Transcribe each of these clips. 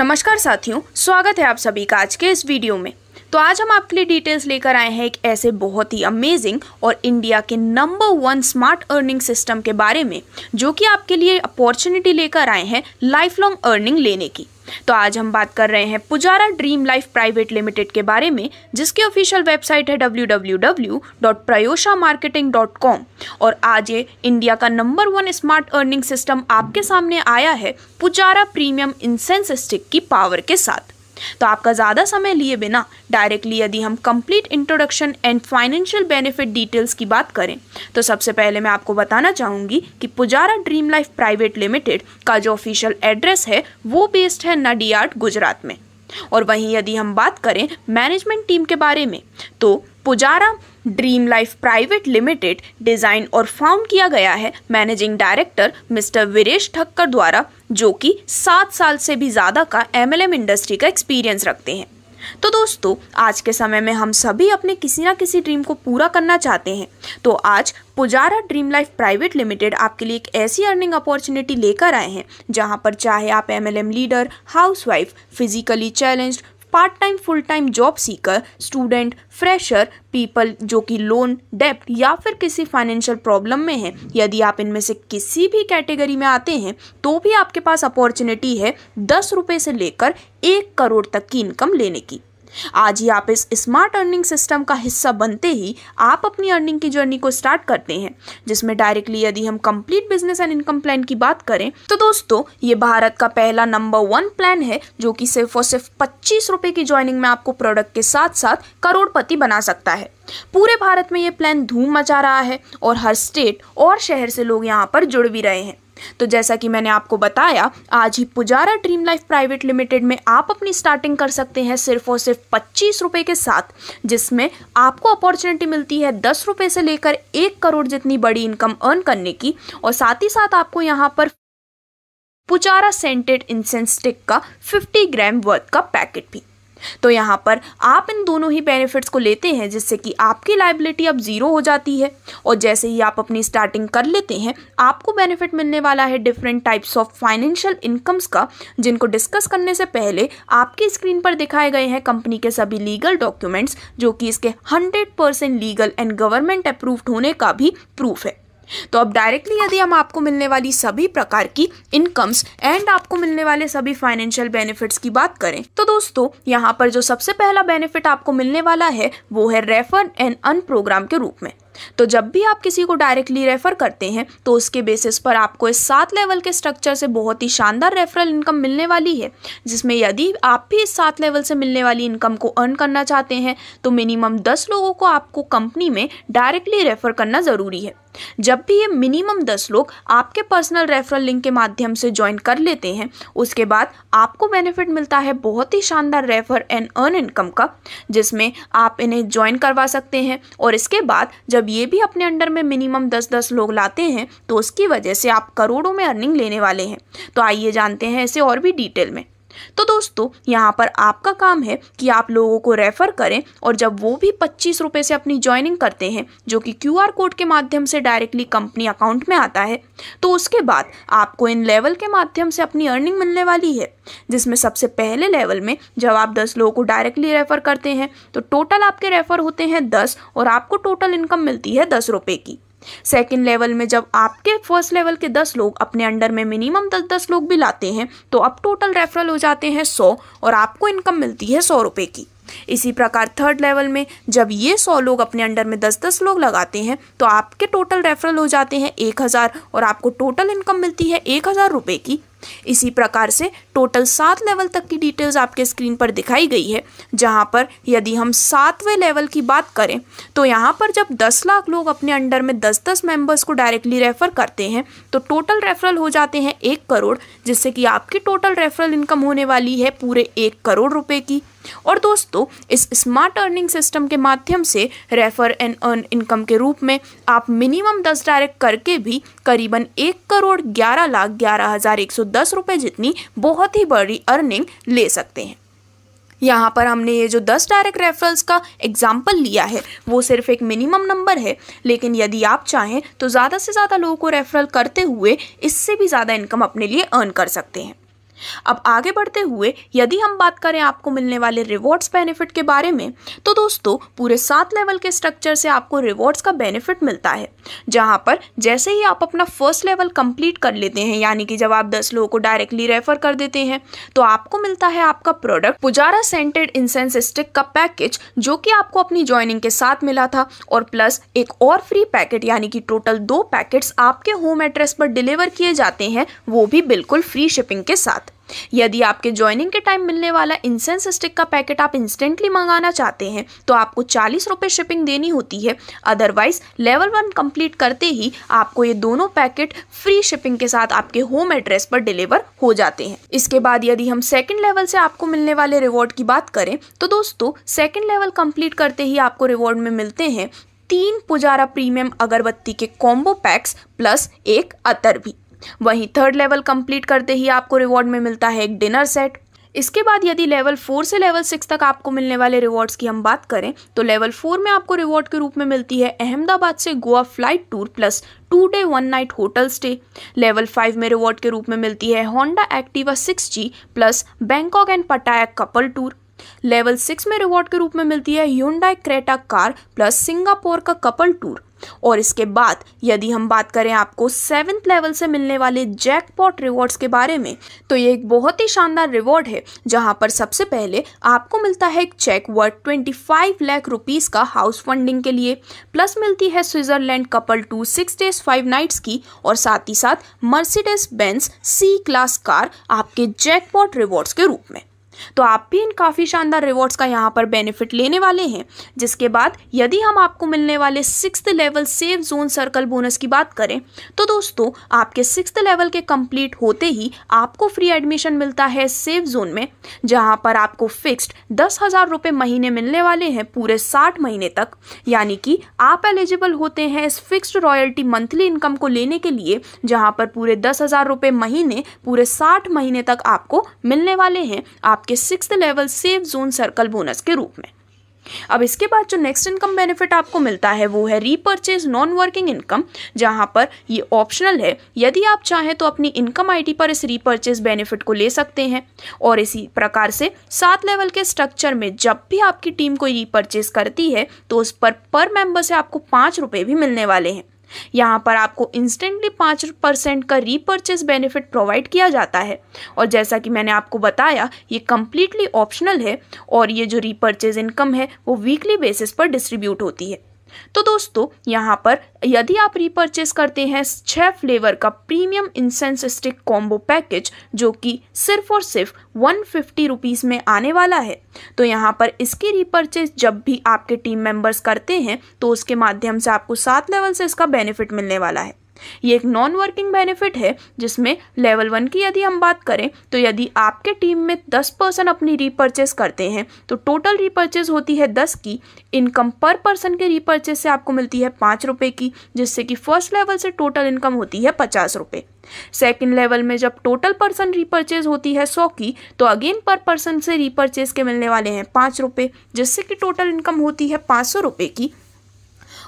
नमस्कार साथियों स्वागत है आप सभी का आज के इस वीडियो में तो आज हम आपके लिए डिटेल्स लेकर आए हैं एक ऐसे बहुत ही अमेजिंग और इंडिया के number one smart earning system के बारे में जो कि आपके लिए अपॉर्चुनिटी लेकर आए हैं लाइफ लॉन्ग अर्निंग लेने की तो आज हम बात कर रहे हैं Pujara dream life private limited के बारे में जिसकी ऑफिशियल वेबसाइट है डब्ल्यू और आज ये इंडिया का number one smart earning system आपके सामने आया है पुजारा प्रीमियम इंसेंस स्टिक की पावर के साथ तो आपका ज़्यादा समय लिए बिना डायरेक्टली यदि हम complete introduction and financial benefit details की बात करें तो सबसे पहले मैं आपको बताना चाहूँगी कि Pujara dream life private limited का जो ऑफिशियल एड्रेस है वो बेस्ड है नडियाड गुजरात में और वहीं यदि हम बात करें मैनेजमेंट टीम के बारे में तो Pujara dream life private limited design और फाउंड किया गया है managing director mister Viresh Thakkar द्वारा जो कि सात साल से भी ज़्यादा का एम इंडस्ट्री का एक्सपीरियंस रखते हैं तो दोस्तों आज के समय में हम सभी अपने किसी ना किसी ड्रीम को पूरा करना चाहते हैं तो आज Pujara dream life private limited आपके लिए एक ऐसी अर्निंग अपॉर्चुनिटी लेकर आए हैं जहां पर चाहे आप MLM leader housewife physically challenged part time full time job seeker student fresher people जो कि लोन डेप्ट या फिर किसी फाइनेंशियल प्रॉब्लम में है यदि आप इनमें से किसी भी कैटेगरी में आते हैं तो भी आपके पास अपॉर्चुनिटी है दस रुपये से लेकर एक करोड़ तक की इनकम लेने की आज ही आप इस स्मार्ट अर्निंग सिस्टम का हिस्सा बनते ही आप अपनी अर्निंग की जर्नी को स्टार्ट करते हैं जिसमें डायरेक्टली यदि हम complete business and income plan की बात करें तो दोस्तों ये भारत का पहला नंबर वन प्लान है जो कि सिर्फ और सिर्फ पच्चीस रुपए की ज्वाइनिंग में आपको प्रोडक्ट के साथ साथ करोड़पति बना सकता है पूरे भारत में ये प्लान धूम मचा रहा है और हर स्टेट और शहर से लोग यहाँ पर जुड़ भी रहे हैं तो जैसा कि मैंने आपको बताया आज ही Pujara dream life private limited में आप अपनी स्टार्टिंग कर सकते हैं सिर्फ और सिर्फ पच्चीस रुपये के साथ जिसमें आपको अपॉर्चुनिटी मिलती है दस रुपये से लेकर एक करोड़ जितनी बड़ी इनकम अर्न करने की और साथ ही साथ आपको यहाँ पर पुचारा सेंटेड इंसेंस स्टिक का 50 ग्राम वर्थ का पैकेट भी तो यहाँ पर आप इन दोनों ही बेनिफिट्स को लेते हैं जिससे कि आपकी लाइबिलिटी अब ज़ीरो हो जाती है और जैसे ही आप अपनी स्टार्टिंग कर लेते हैं आपको बेनिफिट मिलने वाला है different types of financial incomes का जिनको डिस्कस करने से पहले आपकी स्क्रीन पर दिखाए गए हैं कंपनी के सभी लीगल डॉक्यूमेंट्स जो कि इसके hundred legal and government approved होने का भी प्रूफ है तो अब डायरेक्टली यदि हम आपको मिलने वाली सभी प्रकार की इनकम्स एंड आपको मिलने वाले सभी फाइनेंशियल बेनिफिट्स की बात करें तो दोस्तों यहाँ पर जो सबसे पहला बेनिफिट आपको मिलने वाला है वो है रेफर एंड अन प्रोग्राम के रूप में तो जब भी आप किसी को डायरेक्टली रेफ़र करते हैं तो उसके बेसिस पर आपको इस सात लेवल के स्ट्रक्चर से बहुत ही शानदार रेफरल इनकम मिलने वाली है जिसमें यदि आप भी इस सात लेवल से मिलने वाली इनकम को अर्न करना चाहते हैं तो मिनिमम दस लोगों को आपको कंपनी में डायरेक्टली रेफ़र करना ज़रूरी है जब भी ये मिनिमम दस लोग आपके पर्सनल रेफरल लिंक के माध्यम से ज्वाइन कर लेते हैं उसके बाद आपको बेनिफिट मिलता है बहुत ही शानदार रेफर एंड अर्न इनकम का जिसमें आप इन्हें ज्वाइन करवा सकते हैं और इसके बाद जब ये भी अपने अंडर में मिनिमम दस दस लोग लाते हैं तो उसकी वजह से आप करोड़ों में अर्निंग लेने वाले हैं तो आइए जानते हैं इसे और भी डिटेल में तो दोस्तों यहाँ पर आपका काम है कि आप लोगों को रेफ़र करें और जब वो भी पच्चीस रुपये से अपनी ज्वाइनिंग करते हैं जो कि क्यू कोड के माध्यम से डायरेक्टली कंपनी अकाउंट में आता है तो उसके बाद आपको इन लेवल के माध्यम से अपनी अर्निंग मिलने वाली है जिसमें सबसे पहले लेवल में जब आप दस लोगों को डायरेक्टली रेफ़र करते हैं तो टोटल आपके रेफ़र होते हैं दस और आपको टोटल इनकम मिलती है दस रुपये की सेकेंड लेवल में जब आपके फर्स्ट लेवल के दस लोग अपने अंडर में मिनिमम दस दस लोग भी लाते हैं तो अब टोटल रेफरल हो जाते हैं सौ और आपको इनकम मिलती है सौ रुपये की इसी प्रकार थर्ड लेवल में जब ये सौ लोग अपने अंडर में दस दस लोग लगाते हैं तो आपके टोटल रेफरल हो जाते हैं एक हज़ार और आपको टोटल इनकम मिलती है एक हज़ार रुपये की इसी प्रकार से टोटल सात लेवल तक की डिटेल्स आपके स्क्रीन पर दिखाई गई है जहाँ पर यदि हम सातवें लेवल की बात करें तो यहाँ पर जब दस लाख लोग अपने अंडर में दस दस मेंबर्स को डायरेक्टली रेफर करते हैं तो टोटल रेफरल हो जाते हैं एक करोड़ जिससे कि आपकी टोटल रेफरल इनकम होने वाली है पूरे एक करोड़ रुपये की और दोस्तों इस स्मार्ट अर्निंग सिस्टम के माध्यम से रेफर एंड अर्न इनकम के रूप में आप मिनिमम दस डायरेक्ट करके भी करीबन एक करोड़ ग्यारह लाख ग्यारह हज़ार एक सौ दस रुपये जितनी बहुत ही बड़ी अर्निंग ले सकते हैं यहाँ पर हमने ये जो दस डायरेक्ट रेफरल्स का एग्जाम्पल लिया है वो सिर्फ एक मिनिमम नंबर है लेकिन यदि आप चाहें तो ज़्यादा से ज़्यादा लोगों को रेफरल करते हुए इससे भी ज़्यादा इनकम अपने लिए अर्न कर सकते हैं अब आगे बढ़ते हुए यदि हम बात करें आपको मिलने वाले रिवॉर्ड्स बेनिफिट के बारे में तो दोस्तों पूरे सात लेवल के स्ट्रक्चर से आपको रिवॉर्ड्स का बेनिफिट मिलता है जहाँ पर जैसे ही आप अपना फर्स्ट लेवल कंप्लीट कर लेते हैं यानी कि जब आप दस लोगों को डायरेक्टली रेफर कर देते हैं तो आपको मिलता है आपका product Pujara scented incense stick का पैकेज जो कि आपको अपनी ज्वाइनिंग के साथ मिला था और प्लस एक और फ्री पैकेट यानी कि टोटल दो पैकेट्स आपके होम एड्रेस पर डिलीवर किए जाते हैं वो भी बिल्कुल फ्री शिपिंग के साथ यदि आपके ज्वाइनिंग के टाइम मिलने वाला इंसेंस स्टिक का पैकेट आप इंस्टेंटली मंगाना चाहते हैं तो आपको चालीस रुपये शिपिंग देनी होती है अदरवाइज लेवल वन कंप्लीट करते ही आपको ये दोनों पैकेट फ्री शिपिंग के साथ आपके होम एड्रेस पर डिलीवर हो जाते हैं इसके बाद यदि हम सेकेंड लेवल से आपको मिलने वाले रिवॉर्ड की बात करें तो दोस्तों सेकेंड लेवल कंप्लीट करते ही आपको रिवॉर्ड में मिलते हैं तीन पुजारा प्रीमियम अगरबत्ती के कॉम्बो पैक्स प्लस एक अतर भी वहीं थर्ड लेवल कंप्लीट करते ही आपको रिवॉर्ड में मिलता है एक डिनर सेट इसके बाद यदि लेवल फोर से लेवल सिक्स तक आपको मिलने वाले रिवॉर्ड्स की हम बात करें तो लेवल फोर में आपको रिवॉर्ड के रूप में मिलती है अहमदाबाद से Goa flight tour plus two day one night hotel stay level five में रिवॉर्ड के रूप में मिलती है Honda Activa six G plus Bangkok and Pattaya couple tour level six में रिवॉर्ड के रूप में मिलती है Hyundai Creta car plus Singapore का कपल टूर और इसके बाद यदि हम बात करें आपको सेवेंथ लेवल से मिलने वाले जैकपॉट रिवॉर्ड्स के बारे में तो ये एक बहुत ही शानदार रिवॉर्ड है जहां पर सबसे पहले आपको मिलता है एक चेक वर्थ 25 लाख रुपीस का हाउस फंडिंग के लिए प्लस मिलती है Switzerland couple tour six days five nights की और साथ ही साथ Mercedes Benz C class car आपके जैकपॉट रिवॉर्ड्स के रूप में तो आप भी इन काफ़ी शानदार रिवॉर्ड्स का यहाँ पर बेनिफिट लेने वाले हैं जिसके बाद यदि हम आपको मिलने वाले six level safe zone circle bonus की बात करें तो दोस्तों आपके सिक्स लेवल के कंप्लीट होते ही आपको फ्री एडमिशन मिलता है सेफ जोन में जहाँ पर आपको फिक्स्ड दस हज़ार रुपये महीने मिलने वाले हैं पूरे साठ महीने तक यानी कि आप एलिजिबल होते हैं इस फिक्स्ड रॉयल्टी मंथली इनकम को लेने के लिए जहाँ पर पूरे दस हज़ार रुपये महीने पूरे साठ महीने तक आपको मिलने वाले हैं आपके आपके six level safe zone circle bonus के रूप में अब इसके बाद जो नेक्स्ट इनकम बेनिफिट आपको मिलता है वो है रीपर्चेज नॉन वर्किंग इनकम जहां पर ये ऑप्शनल है यदि आप चाहें तो अपनी इनकम आईडी पर इस रीपर्चेज बेनिफिट को ले सकते हैं और इसी प्रकार से सात लेवल के स्ट्रक्चर में जब भी आपकी टीम कोई रीपर्चेज करती है तो उस पर पर मेंबर से आपको पाँच रुपये भी मिलने वाले हैं यहाँ पर आपको इंस्टेंटली पाँच परसेंट का रीपर्चेज बेनिफिट प्रोवाइड किया जाता है और जैसा कि मैंने आपको बताया ये कम्प्लीटली ऑप्शनल है और ये जो रीपर्चेज इनकम है वो वीकली बेसिस पर डिस्ट्रीब्यूट होती है तो दोस्तों यहाँ पर यदि आप रिपर्चेस करते हैं छः फ्लेवर का premium incense stick combo package जो कि सिर्फ और सिर्फ वन फिफ्टी में आने वाला है तो यहाँ पर इसकी रिपर्चेस जब भी आपके टीम मेंबर्स करते हैं तो उसके माध्यम से आपको सात लेवल से इसका बेनिफिट मिलने वाला है ये एक नॉन वर्किंग बेनिफिट है जिसमें लेवल वन की यदि हम बात करें तो यदि आपके टीम में दस पर्सन अपनी रीपर्चेज करते हैं तो टोटल रीपर्चेज होती है दस की इनकम पर पर्सन के रीपर्चेज से आपको मिलती है पाँच रुपये की जिससे कि फर्स्ट लेवल से टोटल इनकम होती है पचास रुपये सेकेंड लेवल में जब टोटल पर्सन रीपर्चेज होती है सौ की तो अगेन पर पर्सन से रीपर्चेज के मिलने वाले हैं पाँच रुपये जिससे कि टोटल इनकम होती है पाँच सौ रुपये की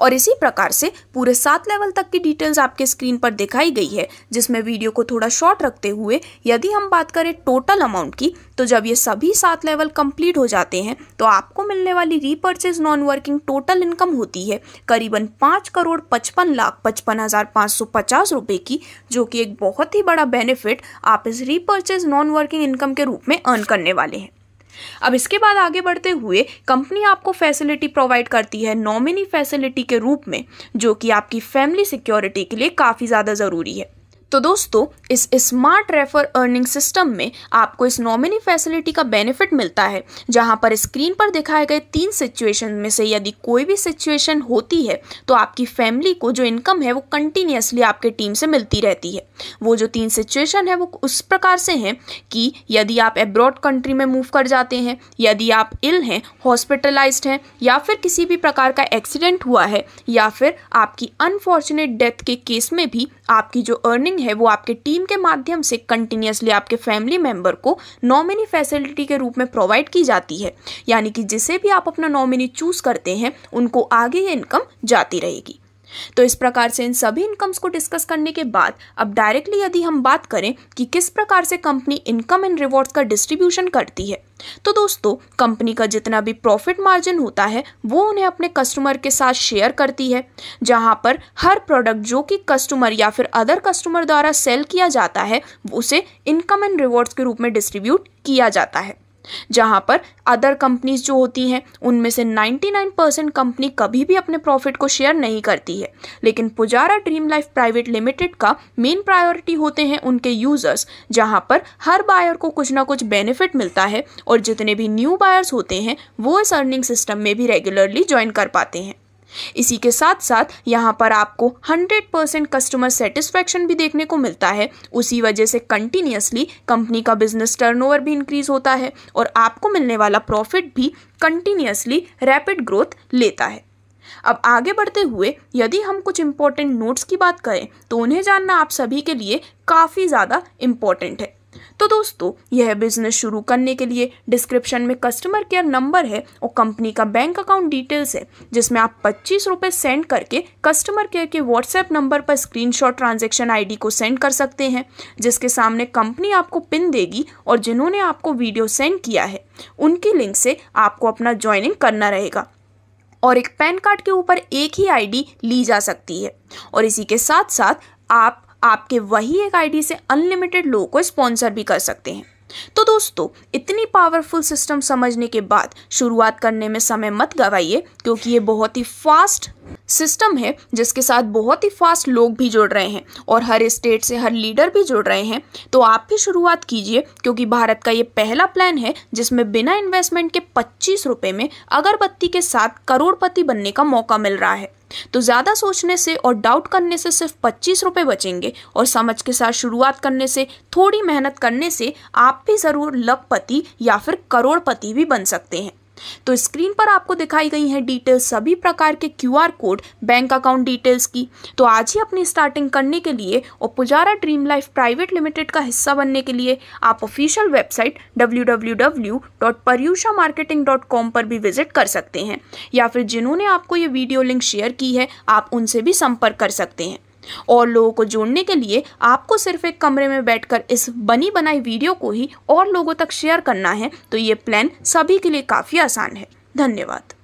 और इसी प्रकार से पूरे सात लेवल तक की डिटेल्स आपके स्क्रीन पर दिखाई गई है जिसमें वीडियो को थोड़ा शॉर्ट रखते हुए यदि हम बात करें टोटल अमाउंट की तो जब ये सभी सात लेवल कंप्लीट हो जाते हैं तो आपको मिलने वाली repurchase non working total income होती है करीबन पाँच करोड़ पचपन लाख पचपन हज़ार पाँच सौ पचास रुपये की जो कि एक बहुत ही बड़ा बेनिफिट आप इस रीपर्चेज नॉन वर्किंग इनकम के रूप में अर्न करने वाले हैं अब इसके बाद आगे बढ़ते हुए कंपनी आपको फैसिलिटी प्रोवाइड करती है नॉमिनी फैसिलिटी के रूप में जो कि आपकी फैमिली सिक्योरिटी के लिए काफ़ी ज़्यादा ज़रूरी है तो दोस्तों इस स्मार्ट रेफर अर्निंग सिस्टम में आपको इस नॉमिनी फैसिलिटी का बेनिफिट मिलता है जहां पर स्क्रीन पर दिखाए गए तीन सिचुएशन में से यदि कोई भी सिचुएशन होती है तो आपकी फैमिली को जो इनकम है वो कंटिन्यूसली आपके टीम से मिलती रहती है वो जो तीन सिचुएशन है वो उस प्रकार से हैं कि यदि आप एब्रॉड कंट्री में मूव कर जाते हैं यदि आप इल हैं हॉस्पिटलाइज हैं या फिर किसी भी प्रकार का एक्सीडेंट हुआ है या फिर आपकी अनफॉर्चुनेट डेथ के केस में भी आपकी जो अर्निंग है वो आपके टीम के माध्यम से कंटिन्यूसली आपके फैमिली मेम्बर को नॉमिनी फैसिलिटी के रूप में प्रोवाइड की जाती है यानी कि जिसे भी आप अपना नॉमिनी चूज़ करते हैं उनको आगे ये इनकम जाती रहेगी तो इस प्रकार से इन सभी इनकम्स को डिस्कस करने के बाद अब डायरेक्टली यदि हम बात करें कि किस प्रकार से कंपनी इनकम एंड रिवॉर्ड्स का डिस्ट्रीब्यूशन करती है तो दोस्तों कंपनी का जितना भी प्रॉफिट मार्जिन होता है वो उन्हें अपने कस्टमर के साथ शेयर करती है जहाँ पर हर प्रोडक्ट जो कि कस्टमर या फिर अदर कस्टमर द्वारा सेल किया जाता है उसे इनकम एंड रिवॉर्ड्स के रूप में डिस्ट्रीब्यूट किया जाता है जहाँ पर अदर कंपनीज जो होती हैं उनमें से 99 परसेंट कंपनी कभी भी अपने प्रॉफिट को शेयर नहीं करती है लेकिन Pujara dream life private limited का मेन प्रायोरिटी होते हैं उनके यूज़र्स जहाँ पर हर बायर को कुछ ना कुछ बेनिफिट मिलता है और जितने भी न्यू बायर्स होते हैं वो इस अर्निंग सिस्टम में भी रेगुलरली ज्वाइन कर पाते हैं इसी के साथ साथ यहाँ पर आपको 100 परसेंट कस्टमर सेटिस्फेक्शन भी देखने को मिलता है उसी वजह से कंटिन्यूसली कंपनी का बिजनेस टर्नओवर भी इंक्रीज होता है और आपको मिलने वाला प्रॉफिट भी कंटिन्यूसली रैपिड ग्रोथ लेता है अब आगे बढ़ते हुए यदि हम कुछ इम्पोर्टेंट नोट्स की बात करें तो उन्हें जानना आप सभी के लिए काफ़ी ज़्यादा इम्पोर्टेंट है तो दोस्तों यह बिजनेस शुरू करने के लिए डिस्क्रिप्शन में कस्टमर केयर नंबर है और कंपनी का बैंक अकाउंट डिटेल्स है जिसमें आप पच्चीस रुपये सेंड करके कस्टमर केयर के व्हाट्सएप नंबर पर स्क्रीनशॉट ट्रांजैक्शन आईडी को सेंड कर सकते हैं जिसके सामने कंपनी आपको पिन देगी और जिन्होंने आपको वीडियो सेंड किया है उनकी लिंक से आपको अपना ज्वाइनिंग करना रहेगा और एक पैन कार्ड के ऊपर एक ही आईडी ली जा सकती है और इसी के साथ साथ आप आपके वही एक आईडी से अनलिमिटेड लोगों को स्पॉन्सर भी कर सकते हैं तो दोस्तों इतनी पावरफुल सिस्टम समझने के बाद शुरुआत करने में समय मत गवाइए क्योंकि ये बहुत ही फास्ट सिस्टम है जिसके साथ बहुत ही फास्ट लोग भी जुड़ रहे हैं और हर स्टेट से हर लीडर भी जुड़ रहे हैं तो आप भी शुरुआत कीजिए क्योंकि भारत का ये पहला प्लान है जिसमें बिना इन्वेस्टमेंट के पच्चीस रुपये में अगरबत्ती के साथ करोड़पति बनने का मौका मिल रहा है तो ज़्यादा सोचने से और डाउट करने से सिर्फ पच्चीस रुपये बचेंगे और समझ के साथ शुरुआत करने से थोड़ी मेहनत करने से आप भी ज़रूर लखपति या फिर करोड़पति भी बन सकते हैं तो स्क्रीन पर आपको दिखाई गई है डिटेल्स सभी प्रकार के QR code bank account details की तो आज ही अपनी स्टार्टिंग करने के लिए और Pujara dream life private limited का हिस्सा बनने के लिए आप ऑफिशियल वेबसाइट डब्ल्यू पर भी विजिट कर सकते हैं या फिर जिन्होंने आपको ये वीडियो लिंक शेयर की है आप उनसे भी संपर्क कर सकते हैं और लोगों को जोड़ने के लिए आपको सिर्फ एक कमरे में बैठकर इस बनी बनाई वीडियो को ही और लोगों तक शेयर करना है तो ये प्लान सभी के लिए काफ़ी आसान है धन्यवाद